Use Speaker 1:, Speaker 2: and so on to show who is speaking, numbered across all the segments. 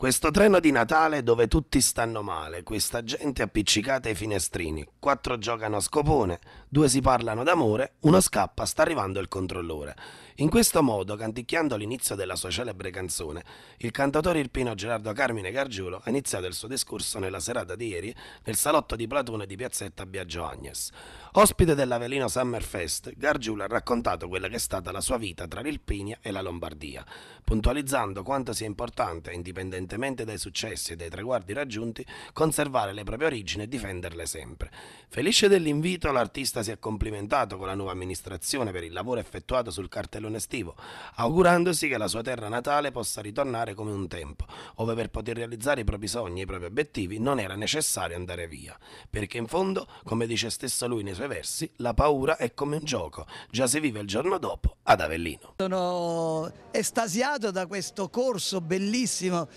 Speaker 1: Questo treno di Natale dove tutti stanno male, questa gente appiccicata ai finestrini, quattro giocano a scopone, due si parlano d'amore, uno scappa, sta arrivando il controllore. In questo modo, canticchiando l'inizio della sua celebre canzone, il cantatore irpino Gerardo Carmine Gargiulo ha iniziato il suo discorso nella serata di ieri nel salotto di Platone di Piazzetta Biagio Agnes. Ospite dell'Avelino Summerfest, Gargiulo ha raccontato quella che è stata la sua vita tra l'Irpinia e la Lombardia, puntualizzando quanto sia importante e indipendente indipendentemente dai successi e dai traguardi raggiunti, conservare le proprie origini e difenderle sempre. Felice dell'invito, l'artista si è complimentato con la nuova amministrazione per il lavoro effettuato sul cartellone estivo, augurandosi che la sua terra natale possa ritornare come un tempo, ove per poter realizzare i propri sogni e i propri obiettivi non era necessario andare via, perché in fondo, come dice stesso lui nei suoi versi, la paura è come un gioco, già si vive il giorno dopo ad Avellino.
Speaker 2: Sono estasiato da questo corso bellissimo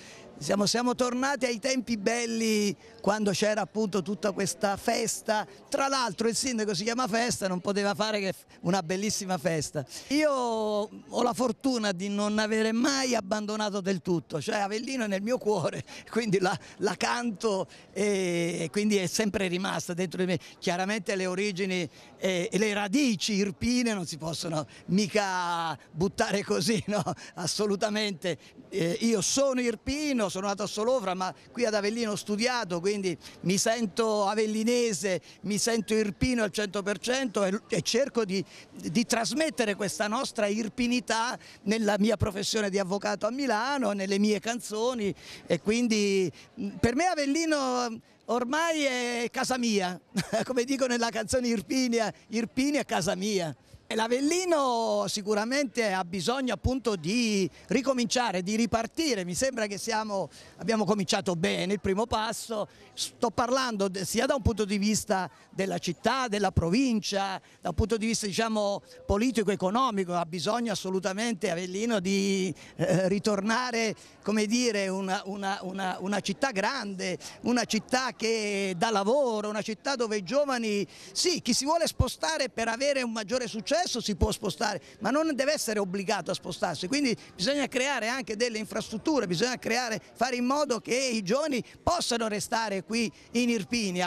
Speaker 2: siamo, siamo, tornati ai tempi belli quando c'era appunto tutta questa festa, tra l'altro il sindaco si chiama festa, non poteva fare che una bellissima festa. Io ho la fortuna di non avere mai abbandonato del tutto, cioè Avellino è nel mio cuore, quindi la, la canto e quindi è sempre rimasta dentro di me. Chiaramente le origini e le radici irpine non si possono mica buttare così, no? assolutamente. Eh, io sono irpino, sono nato a Solofra ma qui ad Avellino ho studiato, quindi mi sento avellinese, mi sento irpino al 100% e, e cerco di, di, trasmettere questa nostra irpinità nella mia professione di avvocato a Milano, nelle mie canzoni e quindi per me Avellino ormai è casa mia, come dico nella canzone Irpinia, Irpini è casa mia. L'Avellino sicuramente ha bisogno appunto di ricominciare, di ripartire, mi sembra che siamo, abbiamo cominciato bene il primo passo, sto parlando sia da un punto di vista della città, della provincia, da un punto di vista diciamo, politico-economico, ha bisogno assolutamente Avellino di eh, ritornare come dire, una, una, una, una città grande, una città che dà lavoro, una città dove i giovani, sì, chi si vuole spostare per avere un maggiore successo, adesso si può spostare, ma non deve essere obbligato a spostarsi, quindi bisogna creare anche delle infrastrutture, bisogna creare, fare in modo che i giovani possano restare qui in Irpinia.